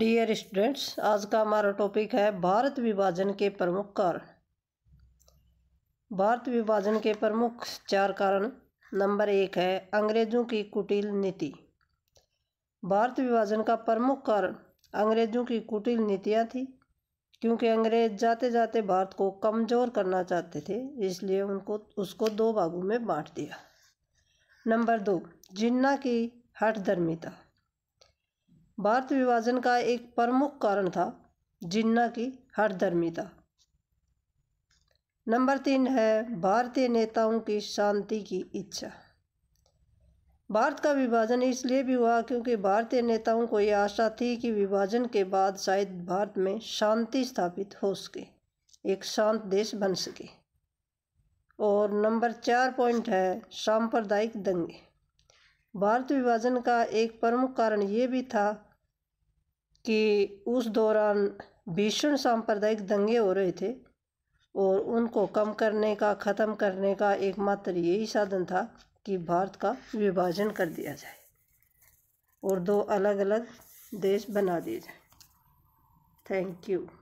dear students आज का हमारा टॉपिक है भारत विभाजन के प्रमुख कारण भारत विभाजन के प्रमुख चार कारण नंबर एक है अंग्रेजों की कुटिल नीति भारत विभाजन का प्रमुख कारण अंग्रेजों की कुटिल नीतियाँ थी क्योंकि अंग्रेज जाते जाते भारत को कमज़ोर करना चाहते थे इसलिए उनको उसको दो भागों में बांट दिया नंबर दो जिन्ना की हठधर्मिता भारत विभाजन का एक प्रमुख कारण था जिन्ना की हर था नंबर तीन है भारतीय नेताओं की शांति की इच्छा भारत का विभाजन इसलिए भी हुआ क्योंकि भारतीय नेताओं को यह आशा थी कि विभाजन के बाद शायद भारत में शांति स्थापित हो सके एक शांत देश बन सके और नंबर चार पॉइंट है सांप्रदायिक दंगे भारत विभाजन का एक प्रमुख कारण ये भी था कि उस दौरान भीषण सांप्रदायिक दंगे हो रहे थे और उनको कम करने का ख़त्म करने का एकमात्र यही साधन था कि भारत का विभाजन कर दिया जाए और दो अलग अलग देश बना दिए जाए थैंक यू